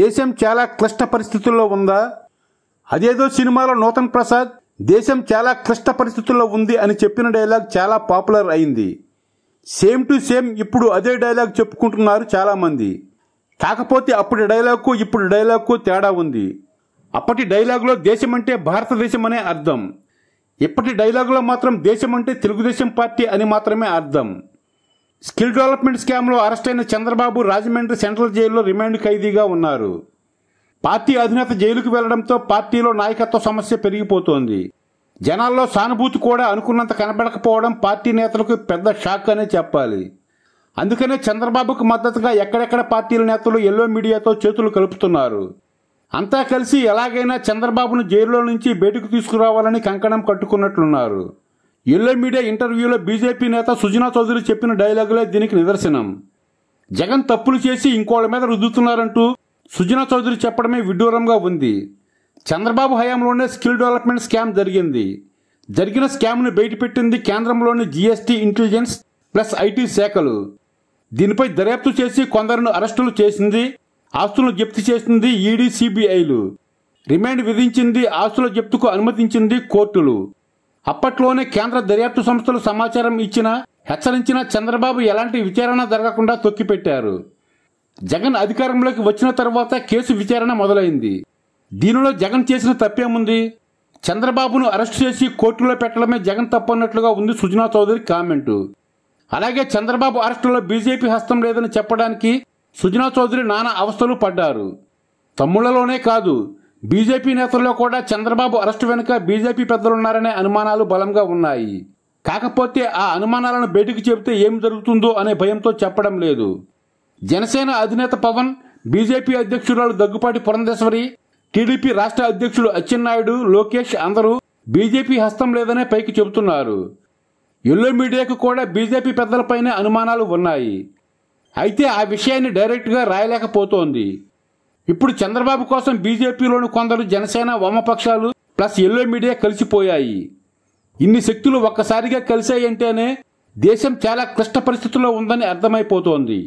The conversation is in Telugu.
దేశం చాలా క్లిష్ట పరిస్థితుల్లో ఉందా అదేదో సినిమాలో నూతన్ ప్రసాద్ దేశం చాలా క్లిష్ట పరిస్థితుల్లో ఉంది అని చెప్పిన డైలాగ్ చాలా పాపులర్ అయింది సేమ్ టు సేమ్ ఇప్పుడు అదే డైలాగ్ చెప్పుకుంటున్నారు చాలామంది కాకపోతే అప్పటి డైలాగ్కు ఇప్పుడు డైలాగ్కు తేడా ఉంది అప్పటి డైలాగ్లో దేశం అంటే భారతదేశం అనే అర్థం ఇప్పటి డైలాగ్లో మాత్రం దేశం అంటే తెలుగుదేశం పార్టీ అని మాత్రమే అర్థం స్కిల్ డెవలప్మెంట్ స్కామ్లో అరెస్ట్ అయిన చంద్రబాబు రాజమండ్రి సెంట్రల్ జైల్లో రిమాండ్ ఖైదీగా ఉన్నారు పార్టీ అధినేత జైలుకు వెళ్లడంతో పార్టీలో నాయకత్వ సమస్య పెరిగిపోతోంది జనాల్లో సానుభూతి కూడా అనుకున్నంత కనబడకపోవడం పార్టీ నేతలకు పెద్ద షాక్ అనే చెప్పాలి అందుకనే చంద్రబాబుకు మద్దతుగా ఎక్కడెక్కడ పార్టీల నేతలు ఎల్లో మీడియాతో చేతులు కలుపుతున్నారు అంతా కలిసి ఎలాగైనా చంద్రబాబును జైల్లో నుంచి బయటకు తీసుకురావాలని కంకణం కట్టుకున్నట్లున్నారు ఎల్లో మీడియా ఇంటర్వ్యూలో బీజేపీ నేత సుజనా చౌదరి చెప్పిన డైలాగులే దీనికి నిదర్శనం జగన్ తప్పులు చేసి ఇంకోళ్ళ మీద రుద్దుతున్నారంటూ సుజనా చౌదరి చెప్పడమే విడ్డూరంగా ఉంది చంద్రబాబు హయాంలోనే స్కిల్ డెవలప్మెంట్ స్కామ్ జరిగింది జరిగిన స్కామ్ను బయటపెట్టింది కేంద్రంలోని జీఎస్టీ ఇంటెలిజెన్స్ ప్లస్ ఐటీ శాఖలు దీనిపై దర్యాప్తు చేసి కొందరిని అరెస్టులు చేసింది ఆస్తులు జప్తు చేసింది ఈడీ సిబిఐలు రిమాండ్ విధించింది ఆస్తుల జప్తుకు అనుమతించింది కోర్టులు అప్పట్లోనే కేంద్ర దర్యాప్తు సంస్థలు సమాచారం ఇచ్చినా హెచ్చరించిన చంద్రబాబు ఎలాంటి విచారణ జరగకుండా తొక్కిపెట్టారు జగన్ అధికారంలోకి వచ్చిన తర్వాత కేసు విచారణ మొదలైంది దీనిలో జగన్ చేసిన తప్పేముంది చంద్రబాబును అరెస్ట్ చేసి కోర్టులో పెట్టడమే జగన్ తప్పన్నట్లుగా ఉంది సుజనా చౌదరి కామెంటు అలాగే చంద్రబాబు అరెస్టులో బీజేపీ హస్తం లేదని చెప్పడానికి సుజనా చౌదరి నానా అవస్థలు పడ్డారు తమ్ముళ్లలోనే కాదు బీజేపీ నేతల్లో కూడా చంద్రబాబు అరెస్టు వెనుక బీజేపీ పెద్దలున్నారనే అనుమానాలు బలంగా ఉన్నాయి కాకపోతే ఆ అనుమానాలను బయటికి చెబితే ఏం జరుగుతుందో అనే భయంతో చెప్పడం లేదు జనసేన అధినేత పవన్ బీజేపీ అధ్యక్షురాలు దగ్గుపాటి పురంధేశ్వరి టీడీపీ రాష్ట్ర అధ్యక్షుడు అచ్చెన్నాయుడు లోకేష్ అందరూ బీజేపీ హస్తం లేదనే పైకి చెబుతున్నారు ఎల్లో మీడియాకు కూడా బీజేపీ పెద్దలపైనే అనుమానాలు ఉన్నాయి అయితే ఆ విషయాన్ని డైరెక్ట్గా రాయలేకపోతోంది ఇప్పుడు చంద్రబాబు కోసం బీజేపీలోని కొందరు జనసేన వామపక్షాలు ప్లస్ ఎల్లో మీడియా కలిసిపోయాయి ఇన్ని శక్తులు ఒక్కసారిగా కలిసాయంటేనే దేశం చాలా క్లిష్ట పరిస్థితుల్లో ఉందని అర్థమైపోతోంది